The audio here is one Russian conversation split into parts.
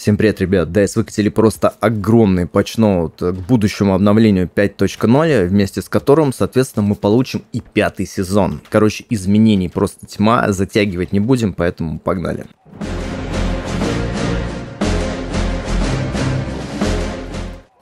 Всем привет, ребят! DS выкатили просто огромный патчноут э, к будущему обновлению 5.0, вместе с которым, соответственно, мы получим и пятый сезон. Короче, изменений просто тьма, затягивать не будем, поэтому погнали. Погнали!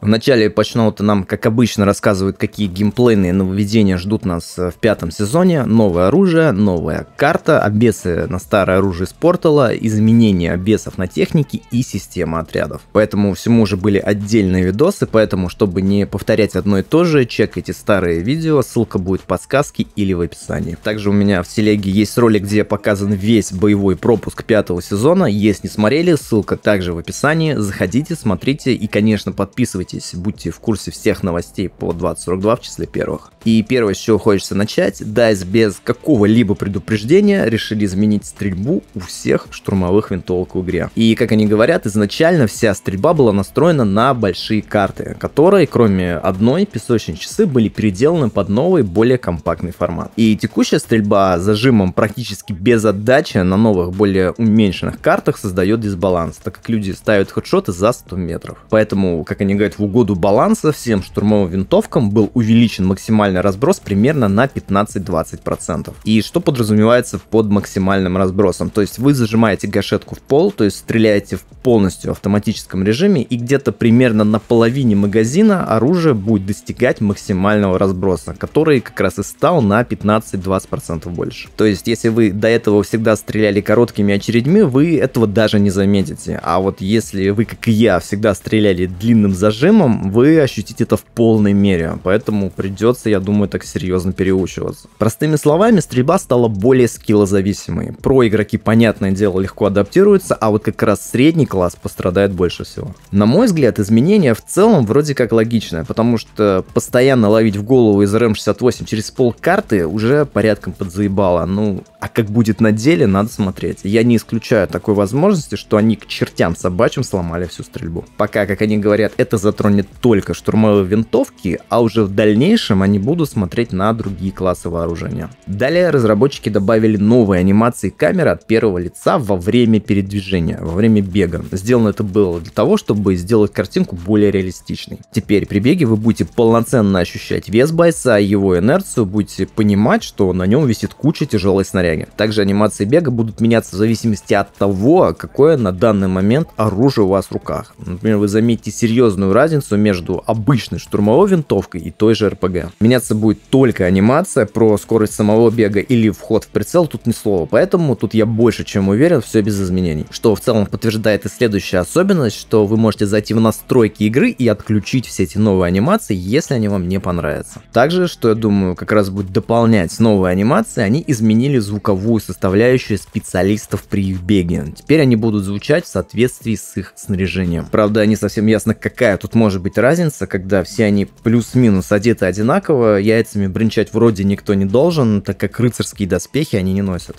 Вначале почноуты нам, как обычно, рассказывают, какие геймплейные нововведения ждут нас э, в пятом сезоне. Новое оружие, новая карта, обесы на старое оружие из портала, изменения обесов на технике и система отрядов. Поэтому всему уже были отдельные видосы, поэтому, чтобы не повторять одно и то же, чекайте старые видео, ссылка будет в подсказке или в описании. Также у меня в телеге есть ролик, где показан весь боевой пропуск пятого сезона. Если не смотрели, ссылка также в описании. Заходите, смотрите и, конечно, подписывайтесь подписывайтесь, будьте в курсе всех новостей по 2042 в числе первых. И первое, с чего хочется начать, DICE без какого-либо предупреждения решили изменить стрельбу у всех штурмовых винтовок в игре. И, как они говорят, изначально вся стрельба была настроена на большие карты, которые, кроме одной, песочные часы были переделаны под новый, более компактный формат. И текущая стрельба зажимом практически без отдачи на новых, более уменьшенных картах создает дисбаланс, так как люди ставят хедшоты за 100 метров. Поэтому, как они говорят, в угоду баланса всем штурмовым винтовкам был увеличен максимальный разброс примерно на 15-20%. И что подразумевается под максимальным разбросом? То есть вы зажимаете гашетку в пол, то есть стреляете в полностью автоматическом режиме и где-то примерно на половине магазина оружие будет достигать максимального разброса, который как раз и стал на 15-20% больше. То есть если вы до этого всегда стреляли короткими очередьми, вы этого даже не заметите. А вот если вы, как и я, всегда стреляли длинным зажимом, режимом, вы ощутите это в полной мере, поэтому придется, я думаю, так серьезно переучиваться. Простыми словами, стрельба стала более скиллозависимой. Про игроки, понятное дело, легко адаптируются, а вот как раз средний класс пострадает больше всего. На мой взгляд, изменения в целом вроде как логичное, потому что постоянно ловить в голову из РМ-68 через пол карты уже порядком подзаебало. Ну, а как будет на деле, надо смотреть. Я не исключаю такой возможности, что они к чертям собачьим сломали всю стрельбу. Пока, как они говорят, это за Роботроне только штурмовые винтовки, а уже в дальнейшем они будут смотреть на другие классы вооружения. Далее разработчики добавили новые анимации камеры от первого лица во время передвижения, во время бега. Сделано это было для того, чтобы сделать картинку более реалистичной. Теперь при беге вы будете полноценно ощущать вес бойца, его инерцию, будете понимать, что на нем висит куча тяжелой снаряги. Также анимации бега будут меняться в зависимости от того, какое на данный момент оружие у вас в руках. Например, вы заметите серьезную разницу разницу между обычной штурмовой винтовкой и той же РПГ. Меняться будет только анимация, про скорость самого бега или вход в прицел тут ни слова, поэтому тут я больше чем уверен, все без изменений. Что в целом подтверждает и следующая особенность, что вы можете зайти в настройки игры и отключить все эти новые анимации, если они вам не понравятся. Также, что я думаю, как раз будет дополнять новые анимации, они изменили звуковую составляющую специалистов при их беге. Теперь они будут звучать в соответствии с их снаряжением. Правда, не совсем ясно, какая тут может быть разница, когда все они плюс-минус одеты одинаково, яйцами бренчать вроде никто не должен, так как рыцарские доспехи они не носят.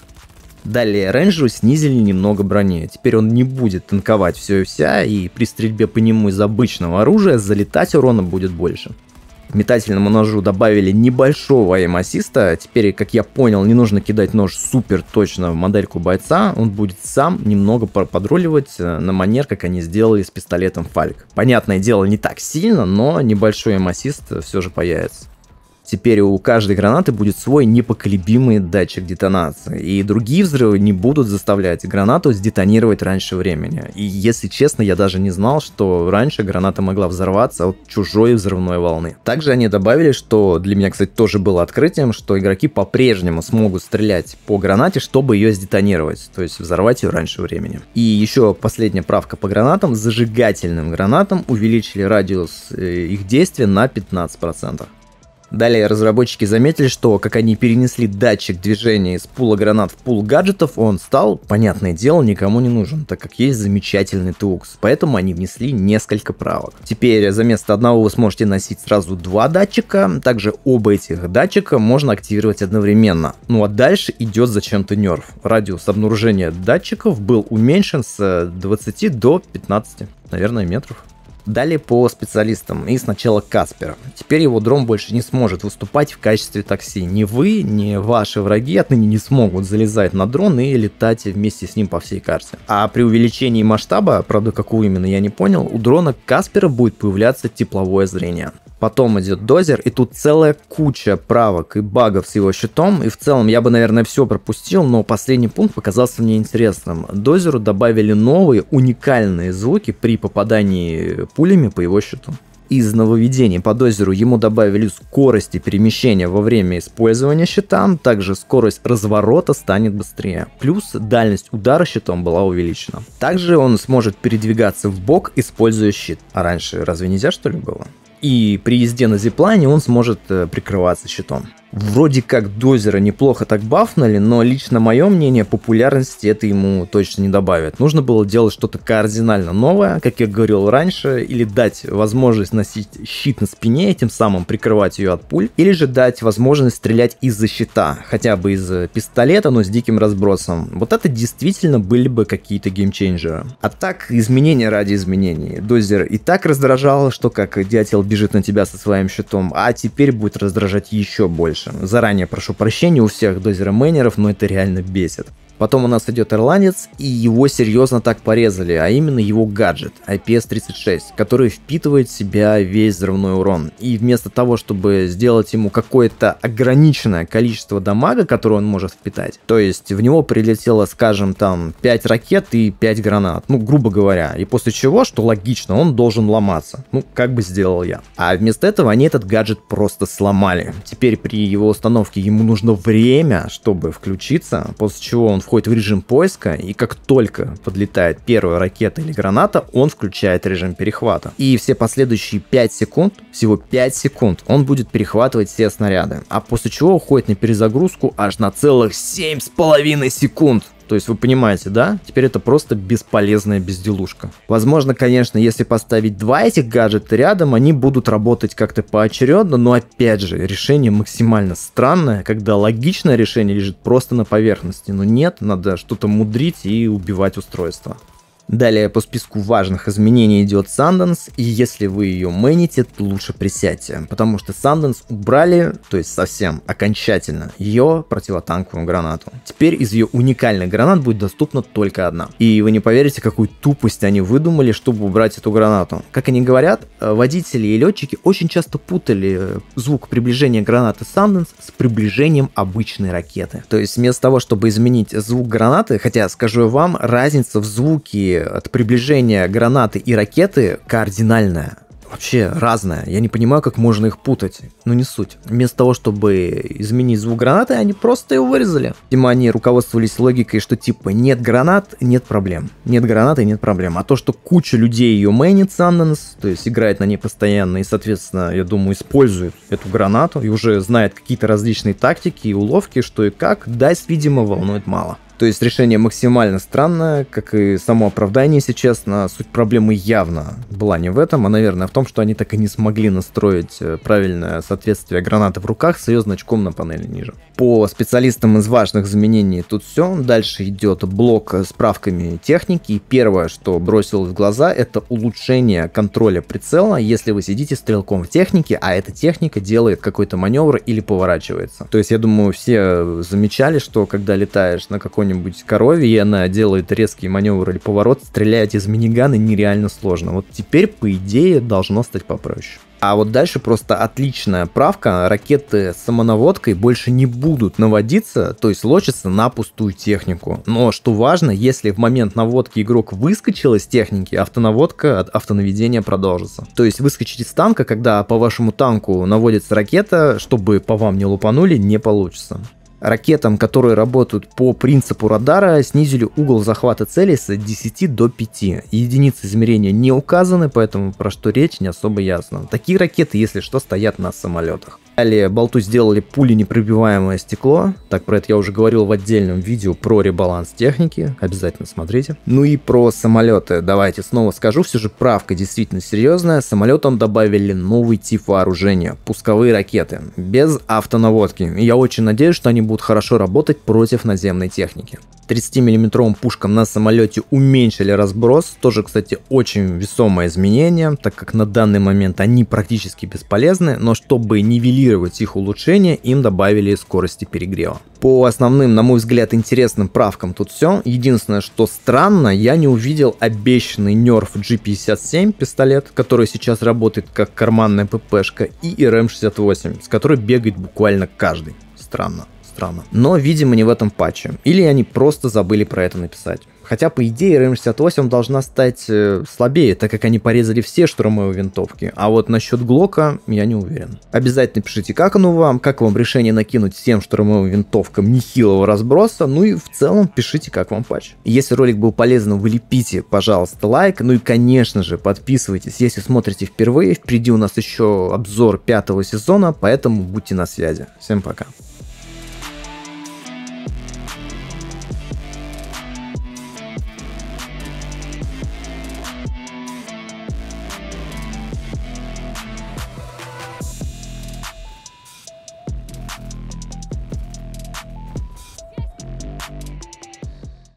Далее рейнджеру снизили немного брони, теперь он не будет танковать все и вся, и при стрельбе по нему из обычного оружия залетать урона будет больше метательному ножу добавили небольшого эм-ассиста. Теперь, как я понял, не нужно кидать нож супер точно в модельку бойца. Он будет сам немного подруливать э, на манер, как они сделали с пистолетом Фальк. Понятное дело, не так сильно, но небольшой эм-ассист э, все же появится. Теперь у каждой гранаты будет свой непоколебимый датчик детонации, и другие взрывы не будут заставлять гранату сдетонировать раньше времени. И если честно, я даже не знал, что раньше граната могла взорваться от чужой взрывной волны. Также они добавили, что для меня, кстати, тоже было открытием, что игроки по-прежнему смогут стрелять по гранате, чтобы ее сдетонировать, то есть взорвать ее раньше времени. И еще последняя правка по гранатам, зажигательным гранатам увеличили радиус э, их действия на 15%. Далее разработчики заметили, что как они перенесли датчик движения из пула гранат в пул гаджетов, он стал, понятное дело, никому не нужен, так как есть замечательный ТУКС, поэтому они внесли несколько правок. Теперь за место одного вы сможете носить сразу два датчика, также оба этих датчика можно активировать одновременно. Ну а дальше идет зачем-то нерв. Радиус обнаружения датчиков был уменьшен с 20 до 15, наверное, метров. Далее по специалистам. И сначала Каспера. Теперь его дрон больше не сможет выступать в качестве такси. Ни вы, ни ваши враги отныне не смогут залезать на дрон и летать вместе с ним по всей карте. А при увеличении масштаба, правда какую именно я не понял, у дрона Каспера будет появляться тепловое зрение. Потом идет дозер, и тут целая куча правок и багов с его щитом. И в целом я бы, наверное, все пропустил, но последний пункт показался мне интересным. Дозеру добавили новые уникальные звуки при попадании пулями по его щиту. Из нововведений по дозеру ему добавили скорости перемещения во время использования щита, также скорость разворота станет быстрее, плюс дальность удара щитом была увеличена. Также он сможет передвигаться в бок, используя щит. А раньше разве нельзя что ли было? и при езде на зиплане он сможет э, прикрываться щитом вроде как Дозера неплохо так бафнули, но лично мое мнение, популярности это ему точно не добавит. Нужно было делать что-то кардинально новое, как я говорил раньше, или дать возможность носить щит на спине и тем самым прикрывать ее от пуль, или же дать возможность стрелять из-за щита, хотя бы из пистолета, но с диким разбросом. Вот это действительно были бы какие-то геймчейнджеры. А так, изменения ради изменений. Дозер и так раздражал, что как дятел бежит на тебя со своим щитом, а теперь будет раздражать еще больше дальше. Заранее прошу прощения у всех дозера-мейнеров, но это реально бесит. Потом у нас идет ирландец, и его серьезно так порезали, а именно его гаджет IPS-36, который впитывает в себя весь взрывной урон. И вместо того, чтобы сделать ему какое-то ограниченное количество дамага, которое он может впитать, то есть в него прилетело, скажем, там 5 ракет и 5 гранат, ну, грубо говоря, и после чего, что логично, он должен ломаться. Ну, как бы сделал я. А вместо этого они этот гаджет просто сломали. Теперь при его установке ему нужно время, чтобы включиться, после чего он входит в режим поиска, и как только подлетает первая ракета или граната, он включает режим перехвата. И все последующие 5 секунд, всего 5 секунд, он будет перехватывать все снаряды, а после чего уходит на перезагрузку аж на целых 7,5 секунд. То есть вы понимаете, да? Теперь это просто бесполезная безделушка. Возможно, конечно, если поставить два этих гаджета рядом, они будут работать как-то поочередно, но опять же, решение максимально странное, когда логичное решение лежит просто на поверхности. Но нет, надо что-то мудрить и убивать устройство. Далее по списку важных изменений идет Sundance, и если вы ее мэните, то лучше присядьте, потому что Sundance убрали, то есть совсем, окончательно, ее противотанковую гранату. Теперь из ее уникальных гранат будет доступна только одна. И вы не поверите, какую тупость они выдумали, чтобы убрать эту гранату. Как они говорят, э, водители и летчики очень часто путали э, звук приближения гранаты Sundance с приближением обычной ракеты. То есть вместо того, чтобы изменить звук гранаты, хотя, скажу вам, разница в звуке от приближения гранаты и ракеты кардинальная вообще разная. Я не понимаю, как можно их путать. Но ну, не суть. Вместо того, чтобы изменить звук гранаты, они просто его вырезали. Видимо, они руководствовались логикой, что типа нет гранат, нет проблем. Нет гранаты, нет проблем. А то, что куча людей ее мейнит Санденс, то есть играет на ней постоянно и, соответственно, я думаю, использует эту гранату и уже знает какие-то различные тактики и уловки, что и как, даст, видимо, волнует мало. То есть решение максимально странное, как и само оправдание, если честно. Суть проблемы явно была не в этом, а, наверное, в том, что они так и не смогли настроить э, правильное соответствие гранаты в руках с ее значком на панели ниже по специалистам из важных изменений тут все. Дальше идет блок с справками техники. И первое, что бросилось в глаза, это улучшение контроля прицела, если вы сидите стрелком в технике, а эта техника делает какой-то маневр или поворачивается. То есть, я думаю, все замечали, что когда летаешь на какой-нибудь корове, и она делает резкий маневр или поворот, стрелять из минигана нереально сложно. Вот теперь, по идее, должно стать попроще. А вот дальше просто отличная правка. Ракеты с самонаводкой больше не будут наводиться, то есть лочиться на пустую технику. Но что важно, если в момент наводки игрок выскочил из техники, автонаводка от автонаведения продолжится. То есть выскочить из танка, когда по вашему танку наводится ракета, чтобы по вам не лупанули, не получится ракетам, которые работают по принципу радара, снизили угол захвата цели с 10 до 5. Единицы измерения не указаны, поэтому про что речь не особо ясно. Такие ракеты, если что, стоят на самолетах. Далее болту сделали пули непробиваемое стекло. Так, про это я уже говорил в отдельном видео про ребаланс техники. Обязательно смотрите. Ну и про самолеты. Давайте снова скажу, все же правка действительно серьезная. Самолетам добавили новый тип вооружения. Пусковые ракеты. Без автонаводки. И я очень надеюсь, что они будут хорошо работать против наземной техники. 30-миллиметровым пушкам на самолете уменьшили разброс. Тоже, кстати, очень весомое изменение, так как на данный момент они практически бесполезны, но чтобы нивелировать их улучшение, им добавили скорости перегрева. По основным, на мой взгляд, интересным правкам тут все. Единственное, что странно, я не увидел обещанный Nerf G57 пистолет, который сейчас работает как карманная ППшка, и RM68, эм с которой бегает буквально каждый. Странно странно. Но, видимо, не в этом патче. Или они просто забыли про это написать. Хотя, по идее, РМ-68 должна стать э, слабее, так как они порезали все штурмовые винтовки. А вот насчет Глока я не уверен. Обязательно пишите, как оно вам, как вам решение накинуть всем штурмовым винтовкам нехилого разброса, ну и в целом пишите, как вам патч. Если ролик был полезным, вы пожалуйста, лайк, ну и, конечно же, подписывайтесь, если смотрите впервые, впереди у нас еще обзор пятого сезона, поэтому будьте на связи. Всем пока.